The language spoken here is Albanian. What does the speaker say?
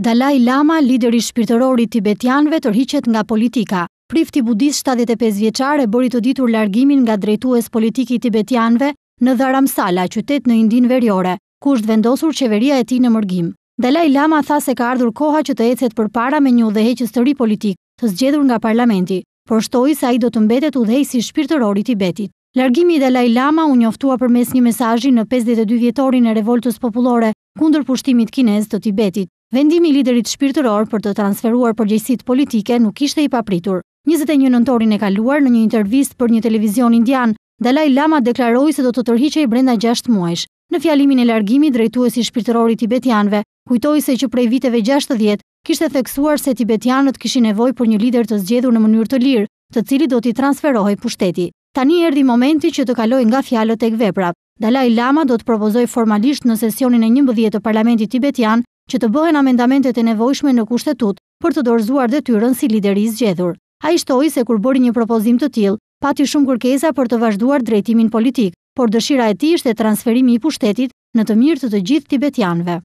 Dalai Lama, lideri shpirtërori tibetianve, tërhiqet nga politika. Prifti budist 75 vjeqare bëri të ditur largimin nga drejtues politiki tibetianve në Dharamsala, qytet në Indin Verjore, ku është vendosur qeveria e ti në mërgim. Dalai Lama tha se ka ardhur koha që të ecet për para me një udheheqës të ri politik të zgjedhur nga parlamenti, por shtoi se ai do të mbetet udhëheqës i shpirtërorit i Tibetit. Largimi i Dalai Lama u njoftua përmes një mesazhi në 52 vjetorin e revoltës popullore kundër pushtimit kinez të Tibetit. Vendimi i liderit shpirtëror për të transferuar përgjegjësitë politike nuk ishte i papritur. 21 nëntorin e kaluar në një intervistë për një televizion indian, Dalai Lama deklaroi se do të tërhiqej brenda 6 muajsh. Në fjalimin e largimit drejtuesi shpirtëror i tibetianëve kujtoi se që prej viteve 60 kishte theksuar se tibetianët kishin nevojë për një lider të zgjedhur në mënyrë të lirë, të cili do t'i transferohej pushteti. Tani erdhi momenti që të kalojë nga fjalët tek veprat. Dalai Lama do të propozojë formalisht në sesionin e 11 të Parlamentit Tibetian që të bëhen amendamentet e nevojshme në kushtetut për të dorëzuar detyrën si lideri zgjedhur. A i shtoi se kur bëri një propozim të tjil, pati shumë kërkesa për të vazhduar drejtimin politik, por dëshira e ti ishte transferimi i pushtetit në të mirë të të gjithë tibetianve.